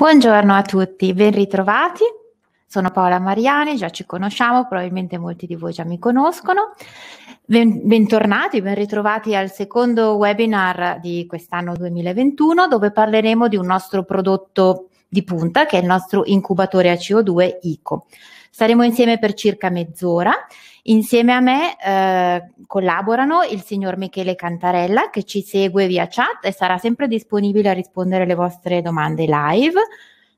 Buongiorno a tutti, ben ritrovati. Sono Paola Mariani, già ci conosciamo, probabilmente molti di voi già mi conoscono. Ben, bentornati, ben ritrovati al secondo webinar di quest'anno 2021 dove parleremo di un nostro prodotto di punta che è il nostro incubatore a CO2 ICO. Saremo insieme per circa mezz'ora Insieme a me eh, collaborano il signor Michele Cantarella che ci segue via chat e sarà sempre disponibile a rispondere alle vostre domande live.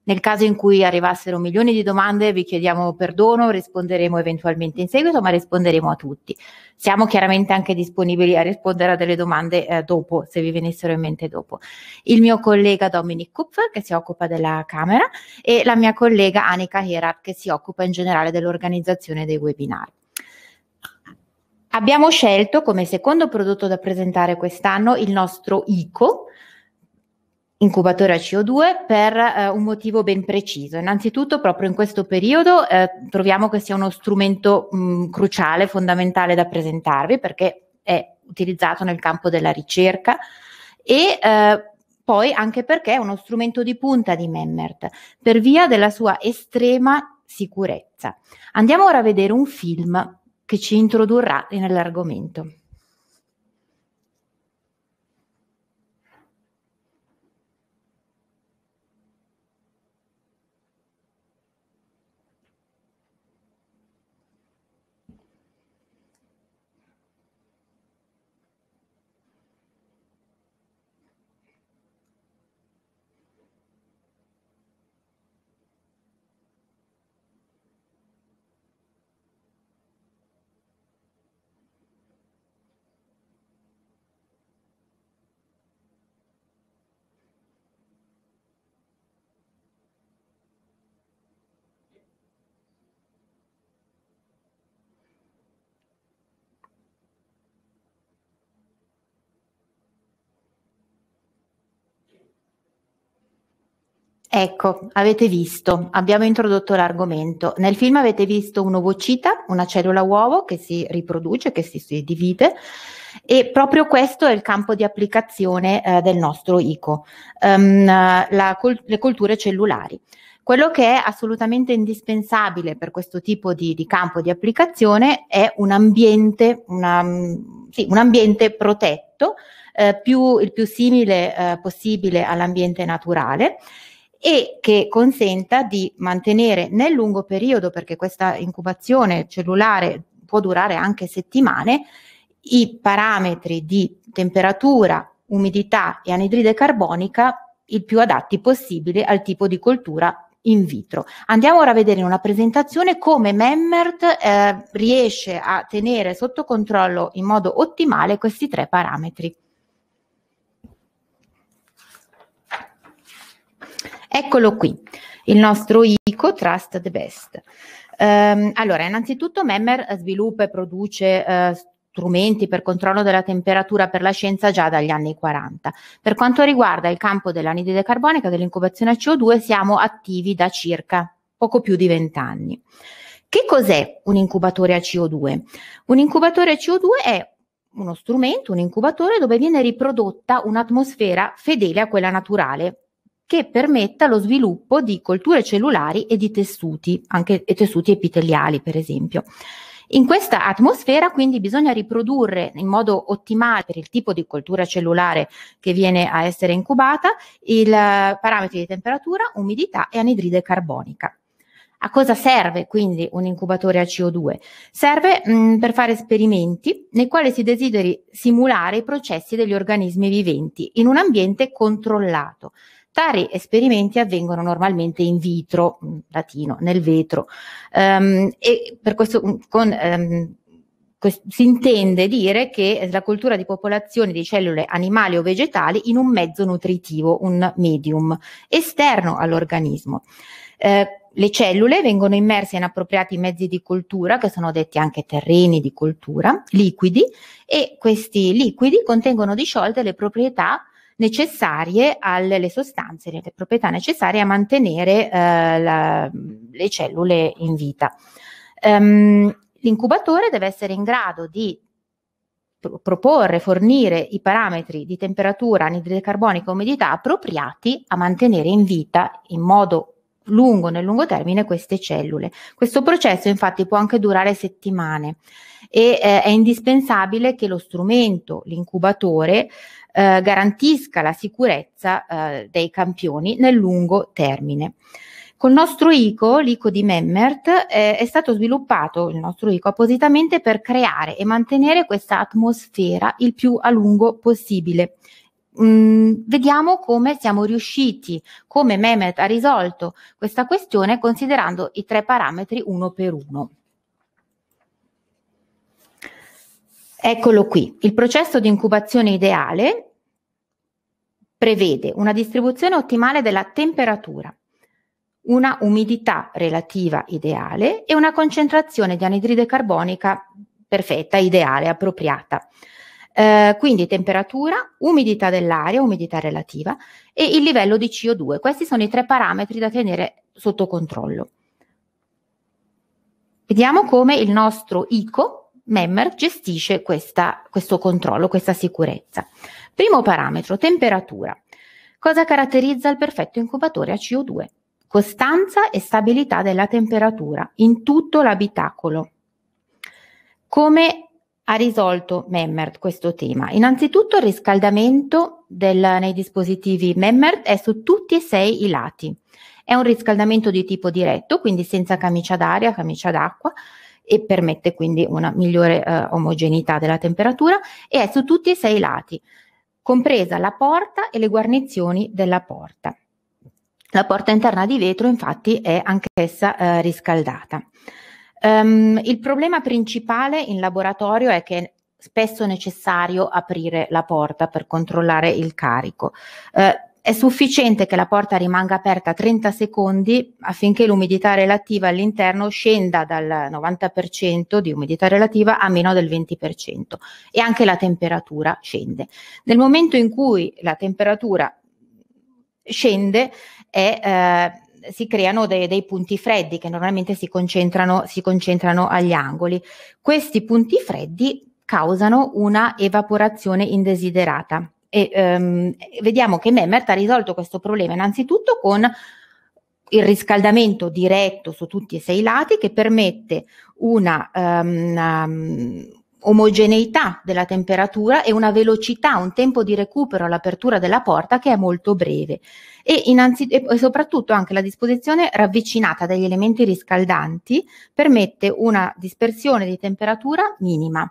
Nel caso in cui arrivassero milioni di domande vi chiediamo perdono, risponderemo eventualmente in seguito, ma risponderemo a tutti. Siamo chiaramente anche disponibili a rispondere a delle domande eh, dopo, se vi venissero in mente dopo. Il mio collega Dominic Kupf, che si occupa della Camera e la mia collega Annika Herat che si occupa in generale dell'organizzazione dei webinari. Abbiamo scelto come secondo prodotto da presentare quest'anno il nostro ICO, incubatore a CO2 per eh, un motivo ben preciso. Innanzitutto, proprio in questo periodo eh, troviamo che sia uno strumento mh, mm, cruciale, fondamentale da presentarvi perché è utilizzato nel campo della ricerca e eh, poi anche perché è uno strumento di punta di Memmert per via della sua estrema sicurezza. Andiamo ora a vedere un film che ci introdurrà nell'argomento. Ecco, avete visto, abbiamo introdotto l'argomento. Nel film avete visto un'ovocita, una cellula uovo che si riproduce, che si, si divide e proprio questo è il campo di applicazione eh, del nostro ICO, um, la, col, le colture cellulari. Quello che è assolutamente indispensabile per questo tipo di, di campo di applicazione è un ambiente, una, sì, un ambiente protetto, eh, più, il più simile eh, possibile all'ambiente naturale e che consenta di mantenere nel lungo periodo, perché questa incubazione cellulare può durare anche settimane, i parametri di temperatura, umidità e anidride carbonica il più adatti possibile al tipo di coltura in vitro. Andiamo ora a vedere in una presentazione come Memmert eh, riesce a tenere sotto controllo in modo ottimale questi tre parametri. Eccolo qui, il nostro ICO Trust the Best. Um, allora, innanzitutto Memmer sviluppa e produce uh, strumenti per controllo della temperatura per la scienza già dagli anni 40. Per quanto riguarda il campo dell'anidride carbonica dell'incubazione a CO2 siamo attivi da circa poco più di 20 anni. Che cos'è un incubatore a CO2? Un incubatore a CO2 è uno strumento, un incubatore dove viene riprodotta un'atmosfera fedele a quella naturale che permetta lo sviluppo di colture cellulari e di tessuti, anche tessuti epiteliali per esempio. In questa atmosfera quindi bisogna riprodurre in modo ottimale per il tipo di coltura cellulare che viene a essere incubata i parametri di temperatura, umidità e anidride carbonica. A cosa serve quindi un incubatore a CO2? Serve mh, mm, per fare esperimenti nei quali si desideri simulare i processi degli organismi viventi in un ambiente controllato, Tali esperimenti avvengono normalmente in vitro, mm, latino, nel vetro, um, e per questo mm, con, um, quest- si intende dire che la cultura di popolazione di cellule animali o vegetali in un mezzo nutritivo, un medium, esterno all'organismo. Eh, le cellule vengono immerse in appropriati mezzi di cultura, che sono detti anche terreni di cultura, liquidi, e questi liquidi contengono disciolte le proprietà necessarie alle sostanze, le proprietà necessarie a mantenere eh, la, le cellule in vita. Um, l'incubatore deve essere in grado di proporre, fornire i parametri di temperatura, anidride carbonica e umidità appropriati a mantenere in vita in modo lungo, nel lungo termine, queste cellule. Questo processo infatti può anche durare settimane e eh, è indispensabile che lo strumento, l'incubatore, eh, garantisca la sicurezza eh, dei campioni nel lungo termine. Col nostro ICO, l'ICO di Memmert, eh, è stato sviluppato il nostro ICO appositamente per creare e mantenere questa atmosfera il più a lungo possibile. Mm, vediamo come siamo riusciti, come Memmert ha risolto questa questione considerando i tre parametri uno per uno. Eccolo qui. Il processo di incubazione ideale prevede una distribuzione ottimale della temperatura, una umidità relativa ideale e una concentrazione di anidride carbonica perfetta, ideale, appropriata. Eh, quindi temperatura, umidità dell'aria, umidità relativa e il livello di CO2. Questi sono i tre parametri da tenere sotto controllo. Vediamo come il nostro ICO, Memmer gestisce questa, questo controllo, questa sicurezza. Primo parametro, temperatura. Cosa caratterizza il perfetto incubatore a CO2? Costanza e stabilità della temperatura in tutto l'abitacolo. Come ha risolto Memmert questo tema? Innanzitutto il riscaldamento del, nei dispositivi Memmert è su tutti e sei i lati. È un riscaldamento di tipo diretto, quindi senza camicia d'aria, camicia d'acqua, e permette quindi una migliore eh, omogeneità della temperatura e è su tutti e sei i lati, compresa la porta e le guarnizioni della porta. La porta interna di vetro infatti è anch'essa eh, riscaldata. Um, il problema principale in laboratorio è che spesso è necessario aprire la porta per controllare il carico. Eh, è sufficiente che la porta rimanga aperta 30 secondi affinché l'umidità relativa all'interno scenda dal 90% di umidità relativa a meno del 20% e anche la temperatura scende. Nel momento in cui la temperatura scende è, eh, si creano dei, dei, punti freddi che normalmente si concentrano, si concentrano agli angoli. Questi punti freddi causano una evaporazione indesiderata e ehm, vediamo che Memert ha risolto questo problema innanzitutto con il riscaldamento diretto su tutti e sei i lati che permette una, um, um, omogeneità della temperatura e una velocità, un tempo di recupero all'apertura della porta che è molto breve e, innanzi- e soprattutto anche la disposizione ravvicinata degli elementi riscaldanti permette una dispersione di temperatura minima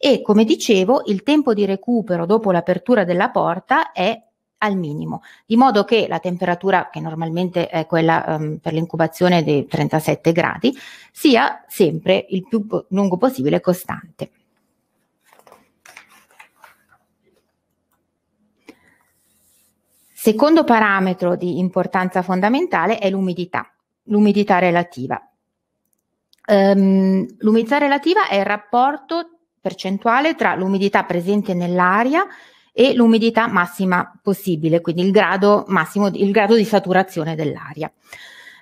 e come dicevo il tempo di recupero dopo l'apertura della porta è al minimo, di modo che la temperatura, che normalmente è quella um, per l'incubazione dei 37 gradi, sia sempre il più lungo possibile costante. Secondo parametro di importanza fondamentale è l'umidità, l'umidità relativa. Um, l'umidità relativa è il rapporto percentuale tra l'umidità presente nell'aria e l'umidità massima possibile, quindi il grado massimo, il grado di saturazione dell'aria.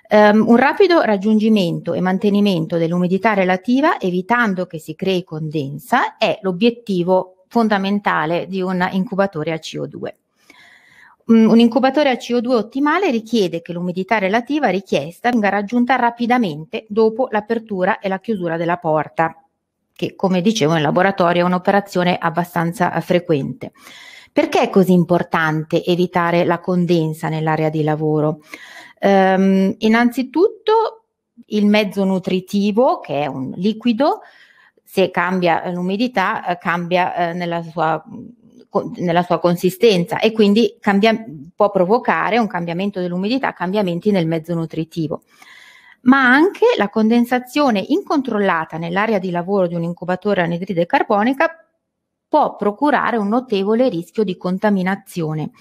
Um, un rapido raggiungimento e mantenimento dell'umidità relativa, evitando che si crei condensa, è l'obiettivo fondamentale di un incubatore a CO2. Um, mm, un incubatore a CO2 ottimale richiede che l'umidità relativa richiesta venga raggiunta rapidamente dopo l'apertura e la chiusura della porta, che come dicevo in laboratorio è un'operazione abbastanza eh, frequente. Perché è così importante evitare la condensa nell'area di lavoro? Ehm, innanzitutto il mezzo nutritivo, che è un liquido, se cambia eh, l'umidità, eh, cambia eh, nella, sua, nella, sua, consistenza e quindi cambia, può provocare un cambiamento dell'umidità, cambiamenti nel mezzo nutritivo ma anche la condensazione incontrollata nell'area di lavoro di un incubatore anidride carbonica può procurare un notevole rischio di contaminazione.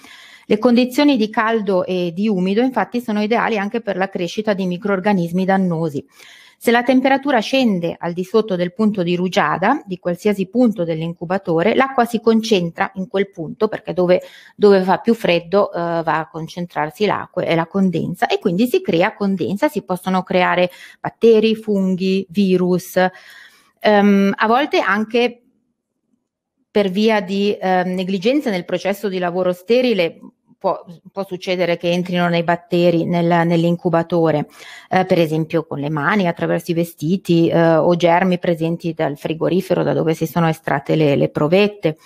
Le condizioni di caldo e di umido infatti sono ideali anche per la crescita di microorganismi dannosi. Se la temperatura scende al di sotto del punto di rugiada, di qualsiasi punto dell'incubatore, l'acqua si concentra in quel punto perché dove, dove fa più freddo eh, va a concentrarsi l'acqua e la condensa e quindi si crea condensa, si possono creare batteri, funghi, virus, ehm, a volte anche per via di eh, negligenza nel processo di lavoro sterile può, può, succedere che entrino nei batteri nel, nell'incubatore, eh, per esempio con le mani, attraverso i vestiti eh, o germi presenti dal frigorifero da dove si sono estratte le, le provette.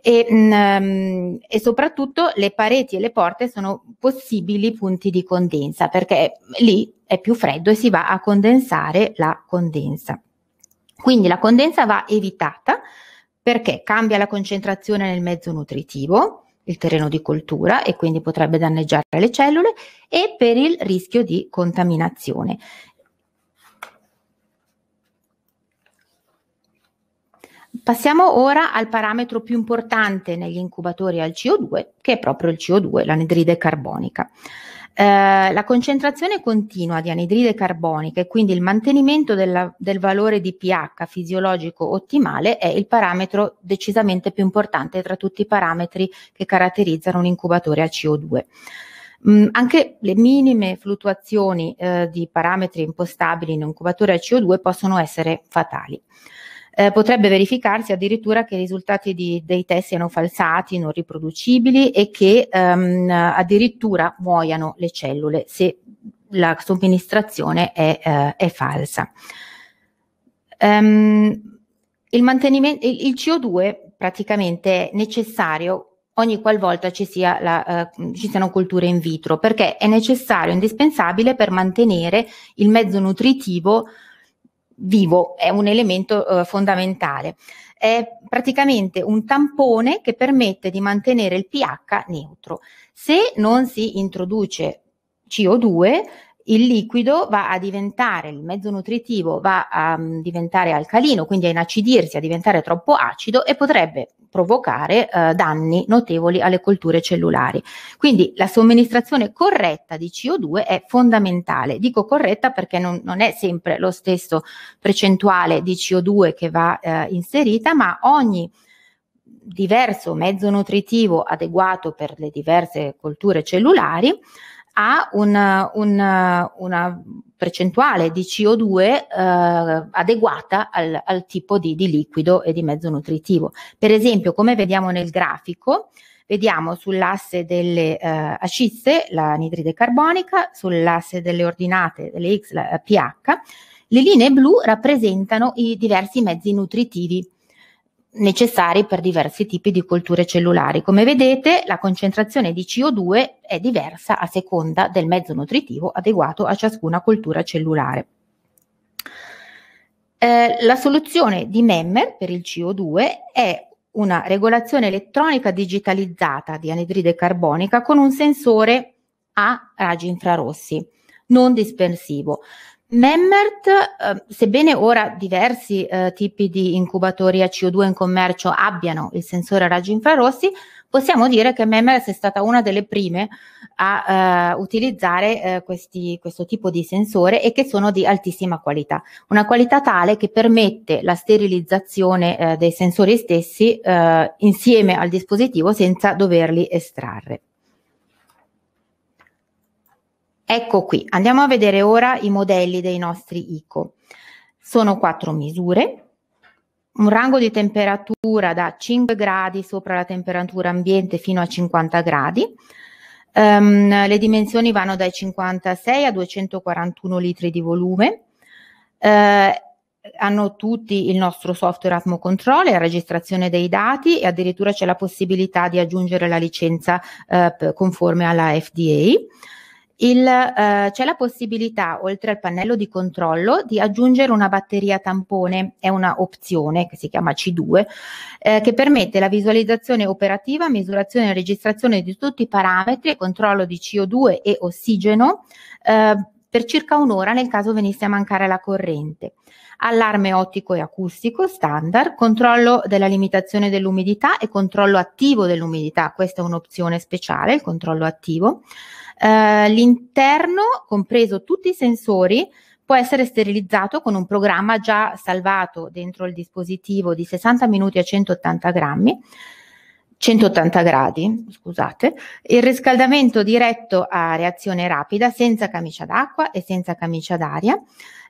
E, mh, mm, ehm, e, soprattutto le pareti e le porte sono possibili punti di condensa perché lì è più freddo e si va a condensare la condensa. Quindi la condensa va evitata perché cambia la concentrazione nel mezzo nutritivo, il terreno di coltura e quindi potrebbe danneggiare le cellule e per il rischio di contaminazione. Passiamo ora al parametro più importante negli incubatori al CO2, che è proprio il CO2, l'anidride carbonica. Eh, la concentrazione continua di anidride carbonica e quindi il mantenimento della, del valore di pH fisiologico ottimale è il parametro decisamente più importante tra tutti i parametri che caratterizzano un incubatore a CO2. Mm, anche le minime fluttuazioni eh, di parametri impostabili in un incubatore a CO2 possono essere fatali eh, potrebbe verificarsi addirittura che i risultati di, dei test siano falsati, non riproducibili e che ehm, addirittura muoiano le cellule se la somministrazione è, eh, è falsa. Um, il, mantenimento, il, il CO2 praticamente è necessario ogni qualvolta ci, sia la, eh, ci siano colture in vitro, perché è necessario, indispensabile per mantenere il mezzo nutritivo vivo, è un elemento eh, fondamentale. È praticamente un tampone che permette di mantenere il pH neutro. Se non si introduce CO2, il liquido va a diventare, il mezzo nutritivo va a um, diventare alcalino, quindi a inacidirsi, a diventare troppo acido e potrebbe provocare eh, danni notevoli alle colture cellulari. Quindi la somministrazione corretta di CO2 è fondamentale. Dico corretta perché non, non è sempre lo stesso percentuale di CO2 che va eh, inserita, ma ogni diverso mezzo nutritivo adeguato per le diverse colture cellulari ha una, una, una percentuale di CO2 eh, adeguata al, al tipo di, di, liquido e di mezzo nutritivo. Per esempio, come vediamo nel grafico, vediamo sull'asse delle eh, ascisse la nitride carbonica, sull'asse delle ordinate, delle X, la eh, pH, le linee blu rappresentano i diversi mezzi nutritivi necessari per diversi tipi di colture cellulari. Come vedete, la concentrazione di CO2 è diversa a seconda del mezzo nutritivo adeguato a ciascuna coltura cellulare. Eh, la soluzione di MEM per il CO2 è una regolazione elettronica digitalizzata di anidride carbonica con un sensore a raggi infrarossi non dispersivo. Memmert, eh, sebbene ora diversi eh, tipi di incubatori a CO2 in commercio abbiano il sensore a raggi infrarossi, possiamo dire che Memmert è stata una delle prime a eh, utilizzare eh, questi, questo tipo di sensore e che sono di altissima qualità. Una qualità tale che permette la sterilizzazione eh, dei sensori stessi eh, insieme al dispositivo senza doverli estrarre. Ecco qui, andiamo a vedere ora i modelli dei nostri ICO. Sono quattro misure, un rango di temperatura da 5 gradi sopra la temperatura ambiente fino a 50 gradi, Um, le dimensioni vanno dai 56 a 241 litri di volume. Uh, hanno tutti il nostro software Atmo Control, la registrazione dei dati e addirittura c'è la possibilità di aggiungere la licenza uh, conforme alla FDA. Il, eh, c'è la possibilità, oltre al pannello di controllo, di aggiungere una batteria tampone, è una opzione che si chiama C2, eh, che permette la visualizzazione operativa, misurazione e registrazione di tutti i parametri, controllo di CO2 e ossigeno. Eh, per circa un'ora nel caso venisse a mancare la corrente. Allarme ottico e acustico standard, controllo della limitazione dell'umidità e controllo attivo dell'umidità, questa è un'opzione speciale, il controllo attivo, eh, l'interno, compreso tutti i sensori, può essere sterilizzato con un programma già salvato dentro il dispositivo di 60 minuti a 180 grammi. 180 gradi, scusate, il riscaldamento diretto a reazione rapida senza camicia d'acqua e senza camicia d'aria,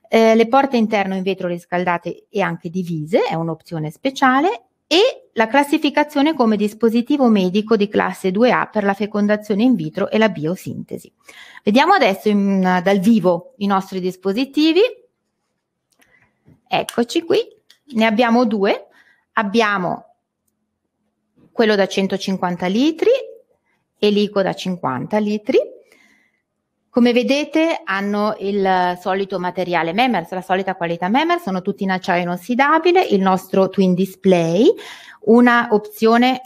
eh, le porte interno in vetro riscaldate e anche divise, è un'opzione speciale, e la classificazione come dispositivo medico di classe 2A per la fecondazione in vitro e la biosintesi. Vediamo adesso in, dal vivo i nostri dispositivi. Eccoci qui, ne abbiamo due. Abbiamo quello da 150 litri, e l'ICO da 50 litri come vedete hanno il solito materiale Memers, la solita qualità Memers, sono tutti in acciaio inossidabile, il nostro Twin Display, una opzione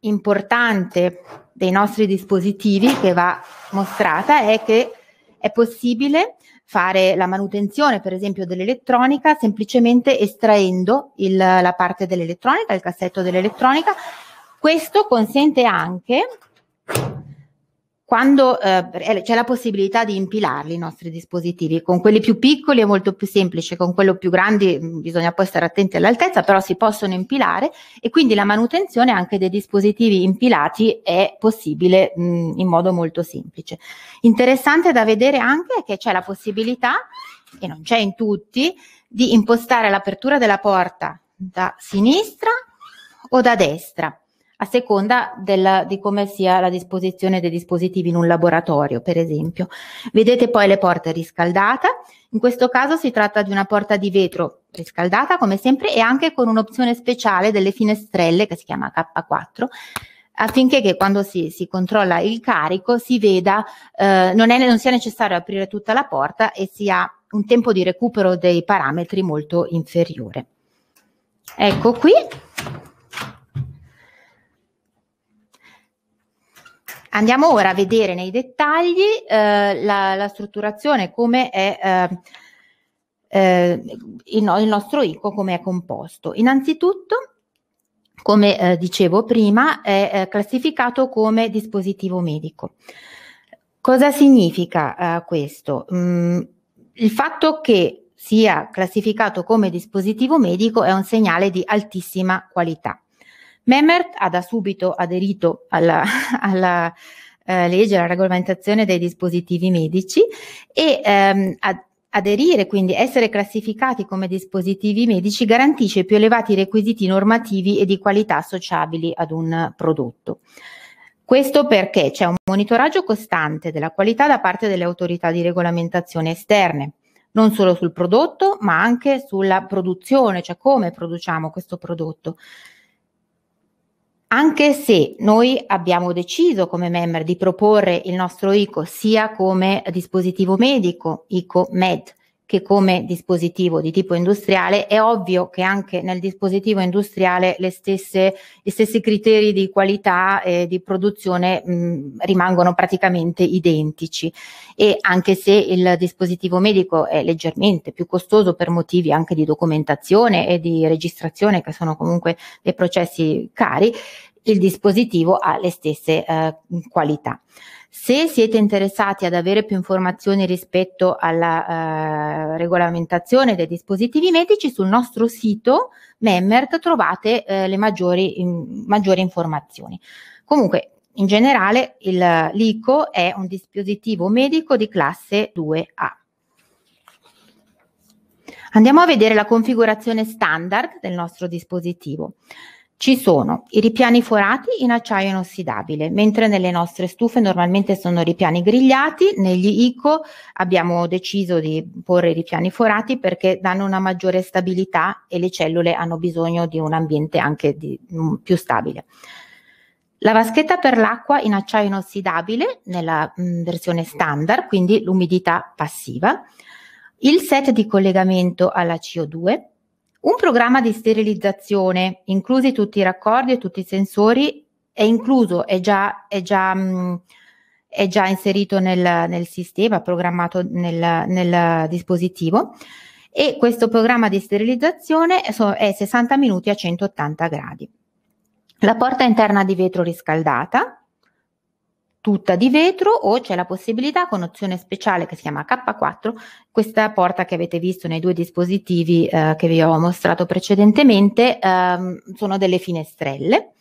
importante dei nostri dispositivi che va mostrata è che è possibile fare la manutenzione, per esempio, dell'elettronica semplicemente estraendo il, la parte dell'elettronica, il cassetto dell'elettronica. Questo consente anche quando eh, c'è la possibilità di impilarli i nostri dispositivi, con quelli più piccoli è molto più semplice, con quello più grandi mm, bisogna poi stare attenti all'altezza, però si possono impilare e quindi la manutenzione anche dei dispositivi impilati è possibile mh, mm, in modo molto semplice. Interessante da vedere anche che c'è la possibilità, e non c'è in tutti, di impostare l'apertura della porta da sinistra o da destra a seconda della, di come sia la disposizione dei dispositivi in un laboratorio, per esempio. Vedete poi le porte riscaldate, in questo caso si tratta di una porta di vetro riscaldata come sempre e anche con un'opzione speciale delle finestrelle che si chiama K4 affinché che quando si, si controlla il carico si veda, eh, non, è, non sia necessario aprire tutta la porta e si ha un tempo di recupero dei parametri molto inferiore. Ecco qui, Andiamo ora a vedere nei dettagli eh, la, la, strutturazione, come è eh, eh il, il, nostro ICO, come è composto. Innanzitutto, come eh, dicevo prima, è eh, classificato come dispositivo medico. Cosa significa questo? Mm, il fatto che sia classificato come dispositivo medico è un segnale di altissima qualità. Memmert ha da subito aderito alla, alla eh, legge, alla regolamentazione dei dispositivi medici e ehm, ha Aderire, quindi essere classificati come dispositivi medici, garantisce i più elevati requisiti normativi e di qualità associabili ad un prodotto. Questo perché c'è un monitoraggio costante della qualità da parte delle autorità di regolamentazione esterne, non solo sul prodotto, ma anche sulla produzione, cioè come produciamo questo prodotto anche se noi abbiamo deciso come member di proporre il nostro ICO sia come dispositivo medico, ICO Med, che come dispositivo di tipo industriale. È ovvio che anche nel dispositivo industriale le stesse, gli stessi criteri di qualità e di produzione mh, mm, rimangono praticamente identici e anche se il dispositivo medico è leggermente più costoso per motivi anche di documentazione e di registrazione che sono comunque dei processi cari, il dispositivo ha le stesse eh, qualità. Se siete interessati ad avere più informazioni rispetto alla eh, regolamentazione dei dispositivi medici, sul nostro sito Memmert trovate eh, le maggiori, in, maggiori informazioni. Comunque, in generale, il, l'ICO è un dispositivo medico di classe 2A. Andiamo a vedere la configurazione standard del nostro dispositivo. Ci sono i ripiani forati in acciaio inossidabile, mentre nelle nostre stufe normalmente sono ripiani grigliati, negli ICO abbiamo deciso di porre i ripiani forati perché danno una maggiore stabilità e le cellule hanno bisogno di un ambiente anche di, m, mm, più stabile. La vaschetta per l'acqua in acciaio inossidabile nella m, mm, versione standard, quindi l'umidità passiva, il set di collegamento alla CO2, un programma di sterilizzazione, inclusi tutti i raccordi e tutti i sensori, è incluso, è già, è già, mh, mm, è già inserito nel, nel, sistema, programmato nel, nel dispositivo e questo programma di sterilizzazione è 60 minuti a 180 gradi. La porta interna di vetro riscaldata, tutta di vetro o c'è la possibilità con opzione speciale che si chiama K4, questa porta che avete visto nei due dispositivi eh, che vi ho mostrato precedentemente, ehm, sono delle finestrelle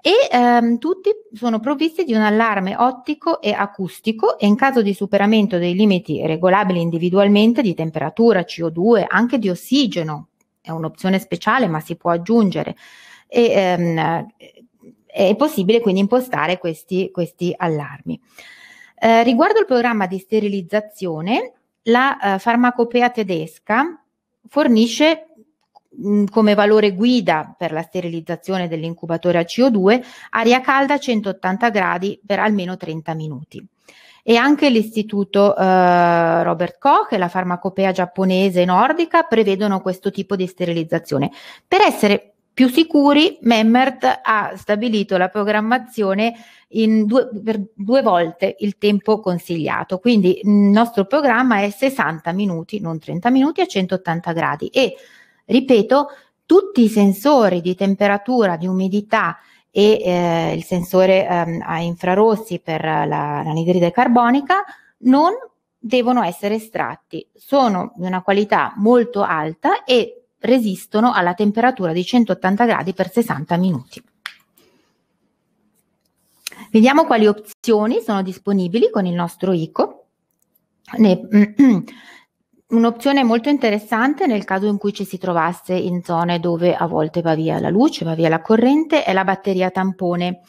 e ehm, tutti sono provvisti di un allarme ottico e acustico e in caso di superamento dei limiti regolabili individualmente di temperatura, CO2, anche di ossigeno, è un'opzione speciale ma si può aggiungere, e, ehm, è possibile quindi impostare questi, questi allarmi. Eh, riguardo il programma di sterilizzazione, la eh, farmacopea tedesca fornisce come valore guida per la sterilizzazione dell'incubatore a CO2 aria calda a 180 gradi per almeno 30 minuti e anche l'istituto eh, Robert Koch e la farmacopea giapponese e nordica prevedono questo tipo di sterilizzazione. Per essere più sicuri, Memmert ha stabilito la programmazione due, per due volte il tempo consigliato. Quindi il nostro programma è 60 minuti, non 30 minuti, a 180 gradi. E ripeto, tutti i sensori di temperatura, di umidità e eh, il sensore eh, a infrarossi per l'anidride la carbonica non devono essere estratti. Sono di una qualità molto alta e resistono alla temperatura di 180 gradi per 60 minuti. Vediamo quali opzioni sono disponibili con il nostro ICO. Un'opzione molto interessante nel caso in cui ci si trovasse in zone dove a volte va via la luce, va via la corrente, è la batteria tampone.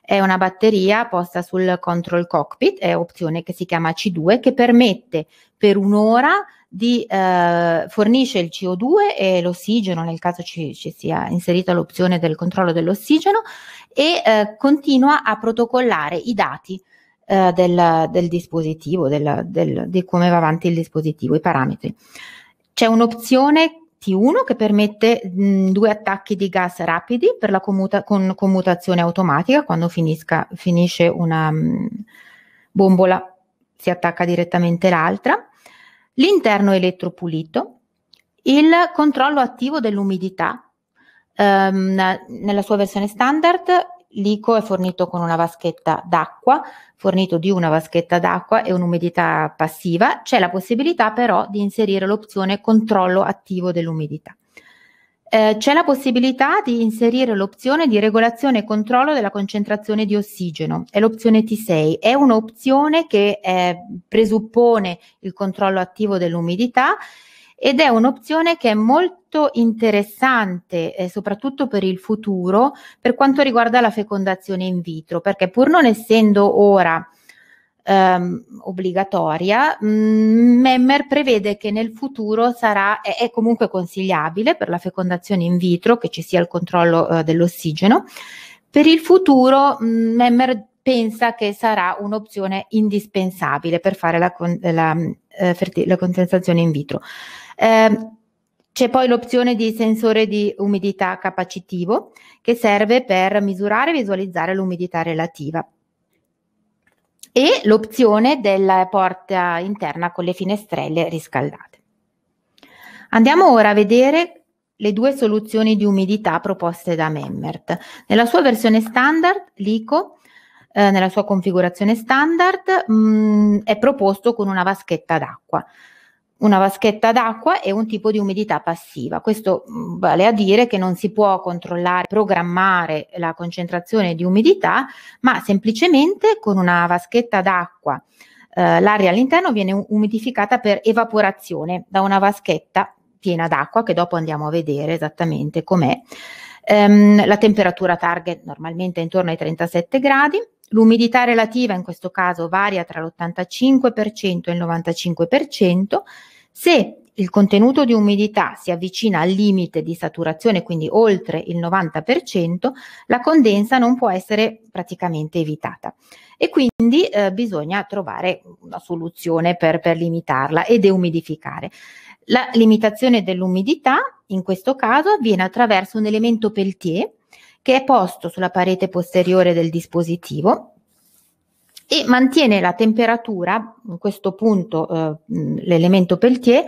È una batteria posta sul control cockpit, è opzione che si chiama C2, che permette per un'ora di, eh, fornisce il CO2 e l'ossigeno, nel caso ci, ci, sia inserita l'opzione del controllo dell'ossigeno, e eh, continua a protocollare i dati eh, del, del, dispositivo, del, del, di come va avanti il dispositivo, i parametri. C'è un'opzione T1 che permette mh, mm, due attacchi di gas rapidi per la commuta- con commutazione automatica quando finisca, finisce una mh, mm, bombola si attacca direttamente l'altra l'interno elettropulito, il controllo attivo dell'umidità. Um, nella sua versione standard l'ICO è fornito con una vaschetta d'acqua, fornito di una vaschetta d'acqua e un'umidità passiva. C'è la possibilità però di inserire l'opzione controllo attivo dell'umidità. Eh, c'è la possibilità di inserire l'opzione di regolazione e controllo della concentrazione di ossigeno, è l'opzione T6, è un'opzione che eh, presuppone il controllo attivo dell'umidità ed è un'opzione che è molto interessante, eh, soprattutto per il futuro, per quanto riguarda la fecondazione in vitro, perché pur non essendo ora ehm, obbligatoria, mm, Memmer prevede che nel futuro sarà, è, è, comunque consigliabile per la fecondazione in vitro che ci sia il controllo eh, dell'ossigeno. Per il futuro mm, Memmer pensa che sarà un'opzione indispensabile per fare la, con, la, mm, eh, fertil- la condensazione in vitro. Eh, c'è poi l'opzione di sensore di umidità capacitivo che serve per misurare e visualizzare l'umidità relativa e l'opzione della porta interna con le finestrelle riscaldate. Andiamo ora a vedere le due soluzioni di umidità proposte da Memmert. Nella sua versione standard, l'ICO, eh, nella sua configurazione standard, mh, mm, è proposto con una vaschetta d'acqua una vaschetta d'acqua e un tipo di umidità passiva. Questo mm, vale a dire che non si può controllare, programmare la concentrazione di umidità, ma semplicemente con una vaschetta d'acqua eh, l'aria all'interno viene umidificata per evaporazione da una vaschetta piena d'acqua che dopo andiamo a vedere esattamente com'è. Ehm, la temperatura target normalmente è intorno ai 37 gradi. L'umidità relativa in questo caso varia tra l'85% e il 95%, se il contenuto di umidità si avvicina al limite di saturazione, quindi oltre il 90%, la condensa non può essere praticamente evitata e quindi eh, bisogna trovare una soluzione per, per limitarla e deumidificare. La limitazione dell'umidità in questo caso avviene attraverso un elemento peltier che è posto sulla parete posteriore del dispositivo e mantiene la temperatura, in questo punto eh, l'elemento Peltier,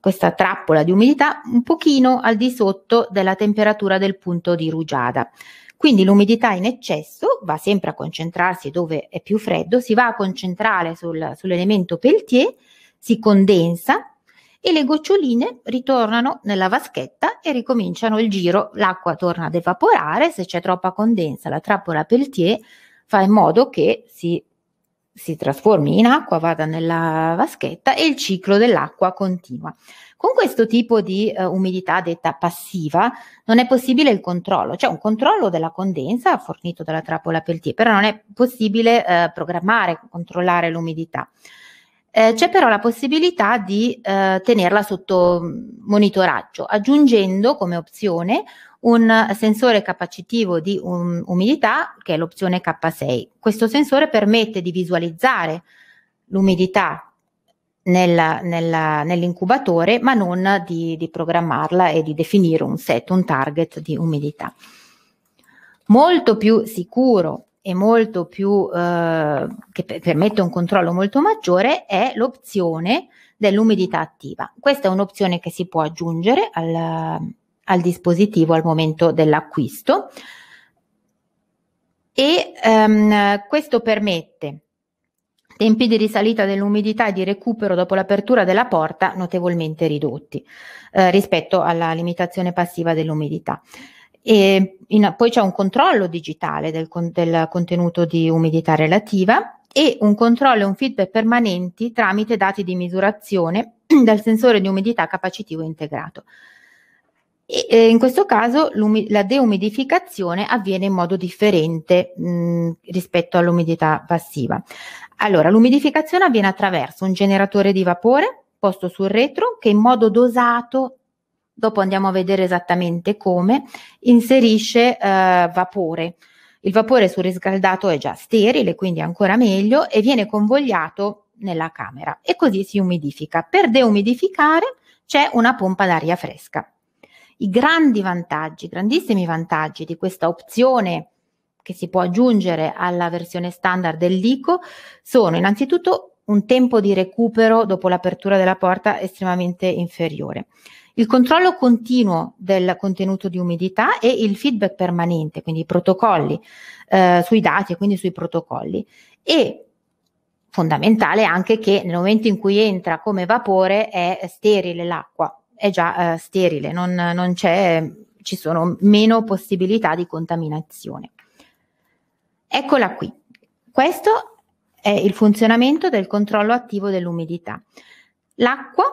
questa trappola di umidità, un pochino al di sotto della temperatura del punto di rugiada. Quindi l'umidità in eccesso va sempre a concentrarsi dove è più freddo, si va a concentrare sul, sull'elemento Peltier, si condensa e le goccioline ritornano nella vaschetta e ricominciano il giro. L'acqua torna ad evaporare, se c'è troppa condensa la trappola Peltier fa in modo che si, si trasformi in acqua, vada nella vaschetta e il ciclo dell'acqua continua. Con questo tipo di uh, umidità detta passiva non è possibile il controllo, cioè un controllo della condensa fornito dalla trappola Peltier, però non è possibile uh, programmare, controllare l'umidità. Eh, c'è però la possibilità di eh, tenerla sotto mm, monitoraggio, aggiungendo come opzione un sensore capacitivo di um, umidità che è l'opzione K6. Questo sensore permette di visualizzare l'umidità nella, nella, nell'incubatore, ma non di, di, programmarla e di definire un set, un target di umidità. Molto più sicuro e molto più eh, che permette un controllo molto maggiore è l'opzione dell'umidità attiva. Questa è un'opzione che si può aggiungere al, al dispositivo al momento dell'acquisto e ehm, questo permette tempi di risalita dell'umidità e di recupero dopo l'apertura della porta notevolmente ridotti eh, rispetto alla limitazione passiva dell'umidità. E in, poi c'è un controllo digitale del, del, contenuto di umidità relativa e un controllo e un feedback permanenti tramite dati di misurazione dal sensore di umidità capacitivo integrato. E, eh, in questo caso la deumidificazione avviene in modo differente mh, mm, rispetto all'umidità passiva. Allora, l'umidificazione avviene attraverso un generatore di vapore posto sul retro che in modo dosato dopo andiamo a vedere esattamente come, inserisce eh, vapore. Il vapore sul riscaldato è già sterile, quindi ancora meglio, e viene convogliato nella camera e così si umidifica. Per deumidificare c'è una pompa d'aria fresca i grandi vantaggi, grandissimi vantaggi di questa opzione che si può aggiungere alla versione standard dell'ICO sono innanzitutto un tempo di recupero dopo l'apertura della porta estremamente inferiore, il controllo continuo del contenuto di umidità e il feedback permanente, quindi i protocolli eh, sui dati e quindi sui protocolli e fondamentale anche che nel momento in cui entra come vapore è sterile l'acqua, è già eh, sterile, non, non ci sono meno possibilità di contaminazione. Eccola qui. Questo è il funzionamento del controllo attivo dell'umidità. L'acqua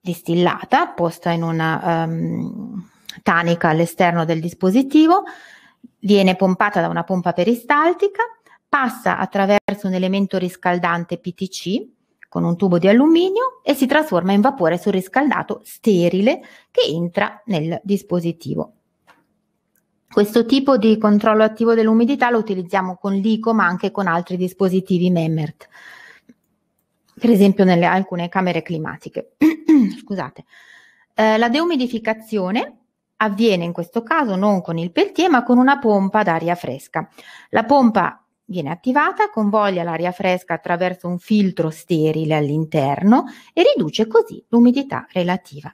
distillata, posta in una um, tanica all'esterno del dispositivo, viene pompata da una pompa peristaltica, passa attraverso un elemento riscaldante PTC con un tubo di alluminio e si trasforma in vapore surriscaldato sterile che entra nel dispositivo. Questo tipo di controllo attivo dell'umidità lo utilizziamo con l'ICO ma anche con altri dispositivi Memmert, per esempio nelle alcune camere climatiche. Scusate. Eh, la deumidificazione avviene in questo caso non con il peltier ma con una pompa d'aria fresca. La pompa viene attivata, convoglia l'aria fresca attraverso un filtro sterile all'interno e riduce così l'umidità relativa.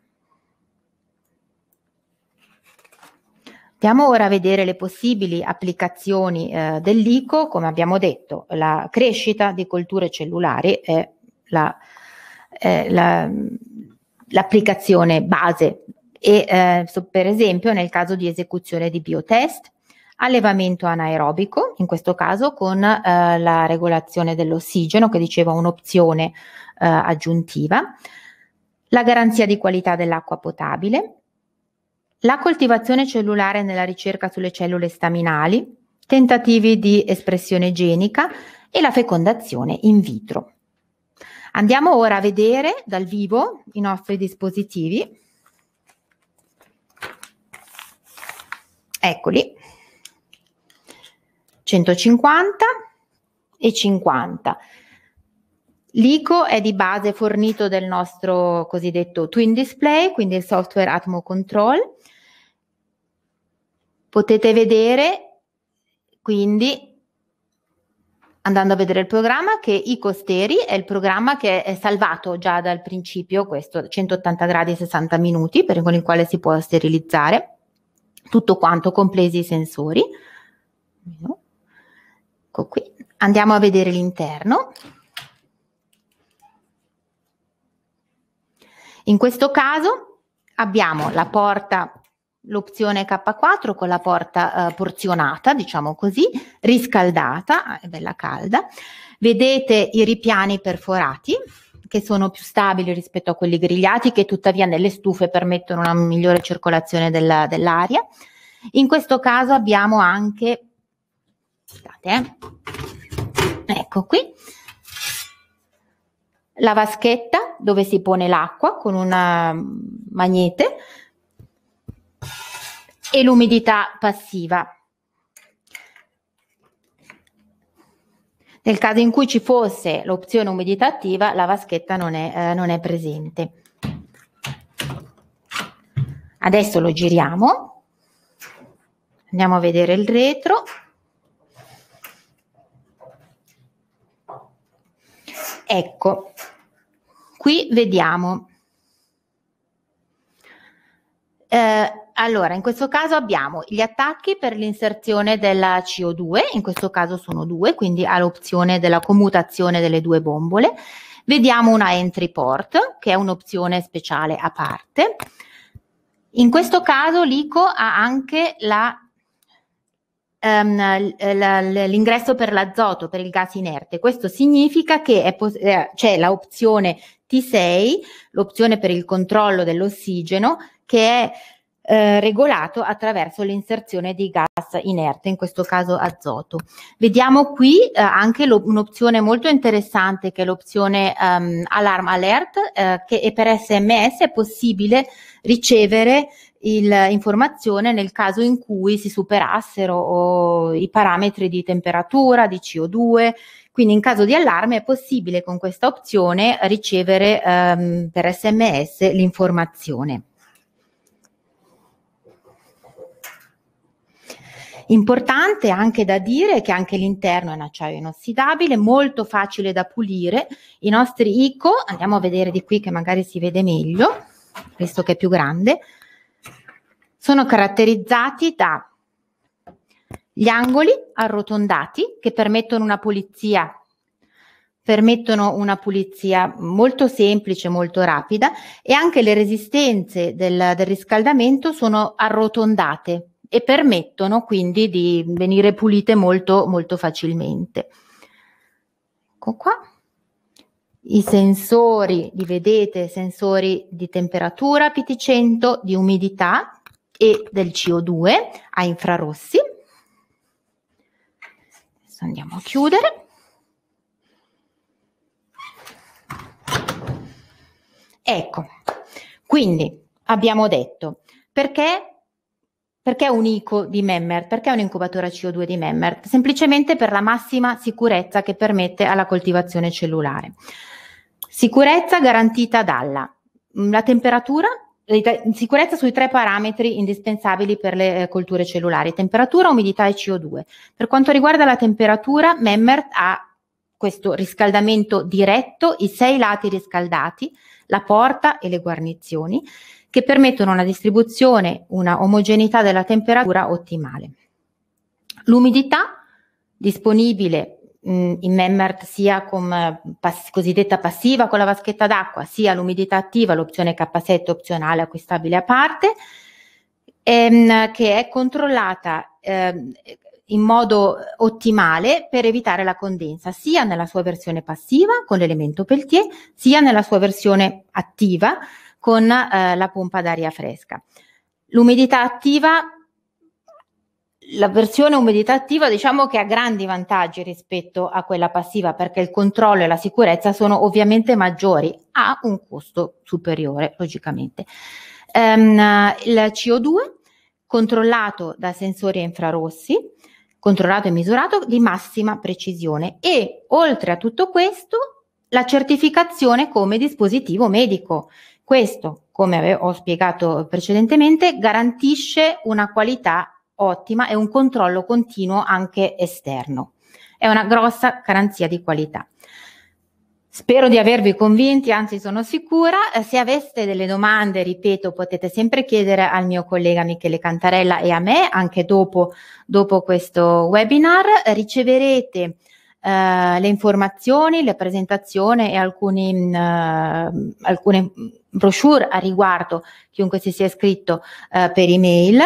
Andiamo ora a vedere le possibili applicazioni eh, dell'ICO. Come abbiamo detto, la crescita di colture cellulari è, la, è la, l'applicazione base e eh, so, per esempio nel caso di esecuzione di biotest, allevamento anaerobico, in questo caso con eh, la regolazione dell'ossigeno, che dicevo un'opzione eh, aggiuntiva, la garanzia di qualità dell'acqua potabile, la coltivazione cellulare nella ricerca sulle cellule staminali, tentativi di espressione genica e la fecondazione in vitro. Andiamo ora a vedere dal vivo i nostri dispositivi. Eccoli. 150 e 50. L'ICO è di base fornito del nostro cosiddetto Twin Display, quindi il software Atmo Control. Potete vedere quindi andando a vedere il programma che ICO Steri è il programma che è salvato già dal principio, questo 180 gradi e 60 minuti per, con il quale si può sterilizzare tutto quanto, compresi i sensori. No Ecco qui, andiamo a vedere l'interno. In questo caso abbiamo la porta, l'opzione K4 con la porta eh, porzionata, diciamo così, riscaldata, eh, è bella calda. Vedete i ripiani perforati che sono più stabili rispetto a quelli grigliati che tuttavia nelle stufe permettono una migliore circolazione della, dell'aria. In questo caso abbiamo anche Aspettate, eh. Ecco qui. La vaschetta dove si pone l'acqua con un magnete e l'umidità passiva. Nel caso in cui ci fosse l'opzione umidità attiva, la vaschetta non è, eh, non è presente. Adesso lo giriamo, andiamo a vedere il retro. Ecco, qui vediamo. Eh, allora, in questo caso abbiamo gli attacchi per l'inserzione della CO2, in questo caso sono due, quindi ha l'opzione della commutazione delle due bombole. Vediamo una entry port, che è un'opzione speciale a parte. In questo caso l'ICO ha anche la ehm, l'ingresso per l'azoto, per il gas inerte. Questo significa che pos- eh, c'è l'opzione T6, l'opzione per il controllo dell'ossigeno, che è eh, regolato attraverso l'inserzione di gas inerte, in questo caso azoto. Vediamo qui eh, anche lo, un'opzione molto interessante che è l'opzione ehm, Alarm Alert, eh, che per SMS è possibile ricevere il, informazione nel caso in cui si superassero i parametri di temperatura, di CO2. Quindi in caso di allarme è possibile con questa opzione ricevere ehm, per sms l'informazione. Importante anche da dire che anche l'interno è un acciaio inossidabile, molto facile da pulire. I nostri ICO, andiamo a vedere di qui che magari si vede meglio, visto che è più grande, sono caratterizzati da gli angoli arrotondati che permettono una pulizia permettono una pulizia molto semplice, molto rapida e anche le resistenze del, del, riscaldamento sono arrotondate e permettono quindi di venire pulite molto, molto facilmente. Ecco qua. I sensori, li vedete, sensori di temperatura PT100, di umidità, e del CO2 a infrarossi. Adesso andiamo a chiudere. Ecco, quindi abbiamo detto perché, perché un ICO di Memmert, perché un incubatore a CO2 di Memmert? Semplicemente per la massima sicurezza che permette alla coltivazione cellulare. Sicurezza garantita dalla la temperatura sicurezza sui tre parametri indispensabili per le eh, colture cellulari, temperatura, umidità e CO2. Per quanto riguarda la temperatura, Memmert ha questo riscaldamento diretto, i sei lati riscaldati, la porta e le guarnizioni, che permettono una distribuzione, una omogeneità della temperatura ottimale. L'umidità disponibile in Memmert sia con pass- cosiddetta passiva con la vaschetta d'acqua, sia l'umidità attiva, l'opzione K7 opzionale acquistabile a parte, ehm, che è controllata ehm, in modo ottimale per evitare la condensa, sia nella sua versione passiva con l'elemento Peltier, sia nella sua versione attiva con eh, la pompa d'aria fresca. L'umidità attiva la versione umidità attiva diciamo che ha grandi vantaggi rispetto a quella passiva perché il controllo e la sicurezza sono ovviamente maggiori, a un costo superiore logicamente. Um, il CO2 controllato da sensori infrarossi, controllato e misurato di massima precisione e oltre a tutto questo la certificazione come dispositivo medico. Questo, come ho spiegato precedentemente, garantisce una qualità ottima e un controllo continuo anche esterno. È una grossa garanzia di qualità. Spero di avervi convinti, anzi sono sicura. Eh, se aveste delle domande, ripeto, potete sempre chiedere al mio collega Michele Cantarella e a me, anche dopo, dopo questo webinar. Riceverete eh, le informazioni, le presentazioni e alcuni, eh, alcune brochure a riguardo, chiunque si sia iscritto eh, per email.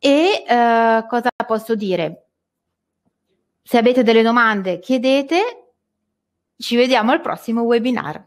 E eh, cosa posso dire? Se avete delle domande, chiedete. Ci vediamo al prossimo webinar.